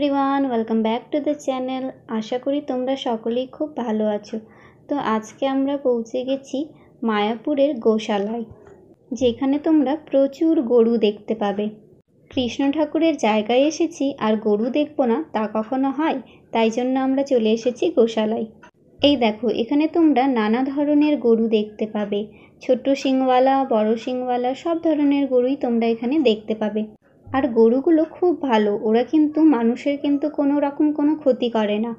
everyone welcome back to the channel আশা করি তোমরা সকলেই খুব ভালো আছো তো আজকে আমরা পৌঁছে গেছি মায়াপুরের গোশালায় যেখানে তোমরা প্রচুর গরু দেখতে পাবে কৃষ্ণ ঠাকুরের জায়গায় এসেছি আর গরু দেখবো না তা কখনো হয় তাই জন্য আমরা চলে এসেছি গোশালায় এই দেখো এখানে তোমরা নানা ধরনের গরু দেখতে পাবে ছোট্ট শিংওয়ালা বড় শিংওয়ালা সব ধরনের গরুই তোমরা এখানে দেখতে পাবে আর গরুগুলো খুব ভালো ওরা কিন্তু মানুষের কিন্তু কোনো রকম কোনো ক্ষতি করে না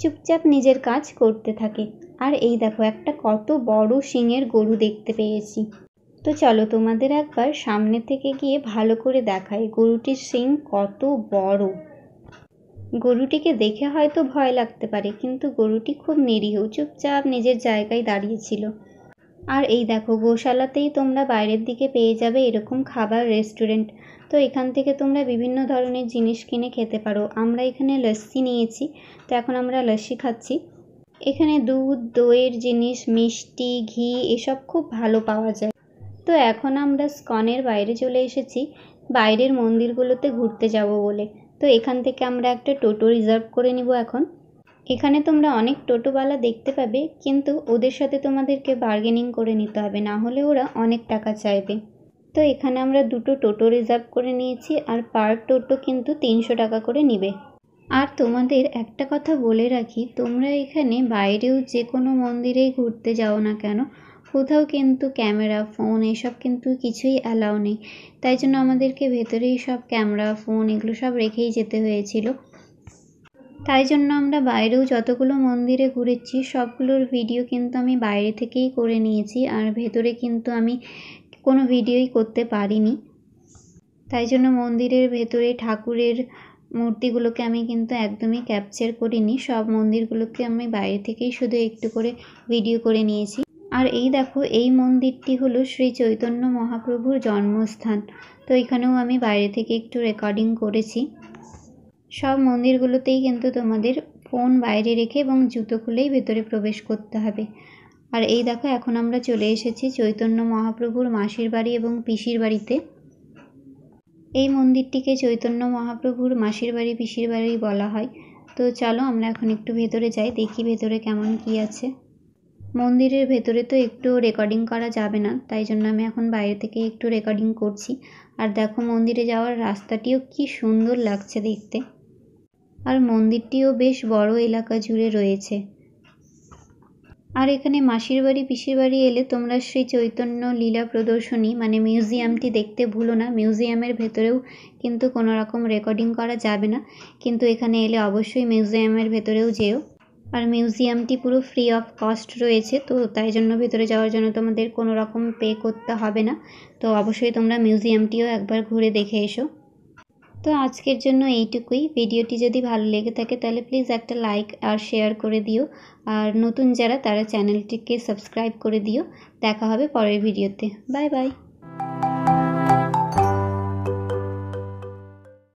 চুপচাপ নিজের কাজ করতে থাকে আর এই দেখো একটা কত বড় শিঙের গরু দেখতে পেয়েছি তো চলো তোমাদের একবার সামনে থেকে গিয়ে ভালো করে দেখাই গরুটির শিং কত বড় গরুটিকে দেখে হয়তো ভয় লাগতে পারে কিন্তু গরুটি খুব নিরীহ চুপচাপ নিজের জায়গায় দাঁড়িয়েছিল আর এই দেখো গোশালাতেই তোমরা বাইরের দিকে পেয়ে যাবে এরকম খাবার রেস্টুরেন্ট তো এখান থেকে তোমরা বিভিন্ন ধরনের জিনিস কিনে খেতে পারো আমরা এখানে লস্যি নিয়েছি তো এখন আমরা লস্যি খাচ্ছি এখানে দুধ দইয়ের জিনিস মিষ্টি ঘি এসব খুব ভালো পাওয়া যায় তো এখন আমরা স্কনের বাইরে চলে এসেছি বাইরের মন্দিরগুলোতে ঘুরতে যাব বলে তো এখান থেকে আমরা একটা টোটো রিজার্ভ করে নিব এখন এখানে তোমরা অনেক টোটোওয়ালা দেখতে পাবে কিন্তু ওদের সাথে তোমাদেরকে বার্গেনিং করে নিতে হবে না হলে ওরা অনেক টাকা চাইবে তো এখানে আমরা দুটো টোটো রিজার্ভ করে নিয়েছি আর পার টোটো কিন্তু তিনশো টাকা করে নিবে আর তোমাদের একটা কথা বলে রাখি তোমরা এখানে বাইরেও যে কোনো মন্দিরেই ঘুরতে যাও না কেন কোথাও কিন্তু ক্যামেরা ফোন এসব কিন্তু কিছুই অ্যালাউ নেই তাই জন্য আমাদেরকে ভেতরেই সব ক্যামেরা ফোন এগুলো সব রেখেই যেতে হয়েছিল তাই জন্য আমরা বাইরেও যতগুলো মন্দিরে ঘুরেছি সবগুলোর ভিডিও কিন্তু আমি বাইরে থেকেই করে নিয়েছি আর ভেতরে কিন্তু আমি কোনো ভিডিওই করতে পারিনি তাই জন্য মন্দিরের ভেতরে ঠাকুরের মূর্তিগুলোকে আমি কিন্তু একদমই ক্যাপচার করিনি সব মন্দিরগুলোকে আমি বাইরে থেকেই শুধু একটু করে ভিডিও করে নিয়েছি আর এই দেখো এই মন্দিরটি হলো শ্রী চৈতন্য মহাপ্রভুর জন্মস্থান তো এখানেও আমি বাইরে থেকে একটু রেকর্ডিং করেছি সব মন্দিরগুলোতেই কিন্তু তোমাদের ফোন বাইরে রেখে এবং জুতো খুলেই ভেতরে প্রবেশ করতে হবে আর এই দেখো এখন আমরা চলে এসেছি চৈতন্য মহাপ্রভুর মাসির বাড়ি এবং পিসির বাড়িতে এই মন্দিরটিকে চৈতন্য মহাপ্রভুর মাসির বাড়ি পিসির বাড়ি বলা হয় তো চলো আমরা এখন একটু ভেতরে যাই দেখি ভেতরে কেমন কি আছে মন্দিরের ভেতরে তো একটু রেকর্ডিং করা যাবে না তাই জন্য আমি এখন বাইরে থেকে একটু রেকর্ডিং করছি আর দেখো মন্দিরে যাওয়ার রাস্তাটিও কি সুন্দর লাগছে দেখতে আর মন্দিরটিও বেশ বড় এলাকা জুড়ে রয়েছে আর এখানে মাসির বাড়ি পিসির বাড়ি এলে তোমরা শ্রী চৈতন্য লীলা প্রদর্শনী মানে মিউজিয়ামটি দেখতে ভুলো না মিউজিয়ামের ভেতরেও কিন্তু কোনো রকম রেকর্ডিং করা যাবে না কিন্তু এখানে এলে অবশ্যই মিউজিয়ামের ভেতরেও যেও আর মিউজিয়ামটি পুরো ফ্রি অফ কস্ট রয়েছে তো তাই জন্য ভেতরে যাওয়ার জন্য তোমাদের কোনো রকম পে করতে হবে না তো অবশ্যই তোমরা মিউজিয়ামটিও একবার ঘুরে দেখে এসো তো আজকের জন্য এইটুকুই ভিডিওটি যদি ভালো লেগে থাকে তাহলে প্লিজ একটা লাইক আর শেয়ার করে দিও আর নতুন যারা তারা চ্যানেলটিকে সাবস্ক্রাইব করে দিও দেখা হবে পরের ভিডিওতে বাই বাই